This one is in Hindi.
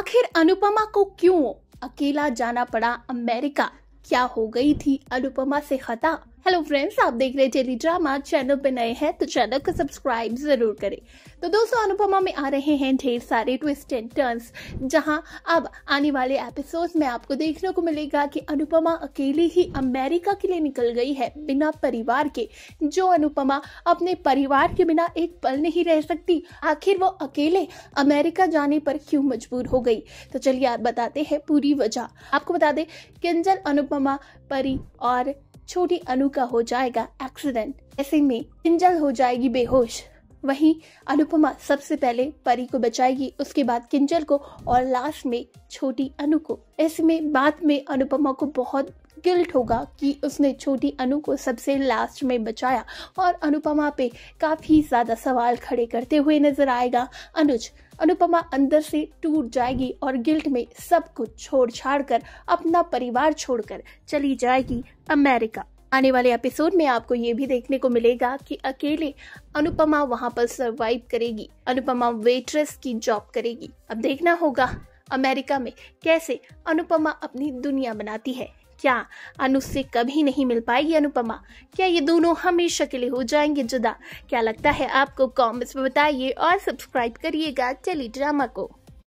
आखिर अनुपमा को क्यों अकेला जाना पड़ा अमेरिका क्या हो गई थी अनुपमा से खता हेलो फ्रेंड्स आप देख रहे हैं टेली ड्रामा चैनल पर नए हैं तो चैनल को सब्सक्राइब जरूर करें तो दोस्तों अनुपमा में आ रहे हैं ढेर सारे ट्विस्ट एंड टर्न्स जहां अब आने वाले एपिसोड्स में आपको देखने को मिलेगा कि अनुपमा अकेली ही अमेरिका के लिए निकल गई है बिना परिवार के जो अनुपमा अपने परिवार के बिना एक पल नहीं रह सकती आखिर वो अकेले अमेरिका जाने पर क्यों मजबूर हो गई तो चलिए आप बताते हैं पूरी वजह आपको बता दें किंजल अनुपमा परी और छोटी अनु का हो जाएगा एक्सीडेंट ऐसे में किंजल हो जाएगी बेहोश वहीं अनुपमा सबसे पहले परी को बचाएगी उसके बाद किंजल को और लास्ट में छोटी अनु को ऐसे में बाद में अनुपमा को बहुत गिल्ट होगा कि उसने छोटी अनु को सबसे लास्ट में बचाया और अनुपमा पे काफ़ी ज़्यादा सवाल खड़े करते हुए नजर आएगा अनुज अनुपमा अंदर से टूट जाएगी और गिल्ट में सब कुछ छोड़ छाड़ कर अपना परिवार छोड़कर चली जाएगी अमेरिका आने वाले एपिसोड में आपको ये भी देखने को मिलेगा कि अकेले अनुपमा वहाँ पर सरवाइव करेगी अनुपमा वेट्रेस की जॉब करेगी अब देखना होगा अमेरिका में कैसे अनुपमा अपनी दुनिया बनाती है क्या अनु से कभी नहीं मिल पाएगी अनुपमा क्या ये दोनों हमेशा के लिए हो जाएंगे जुदा क्या लगता है आपको कॉमेंट्स में बताइए और सब्सक्राइब करिएगा चली ड्रामा को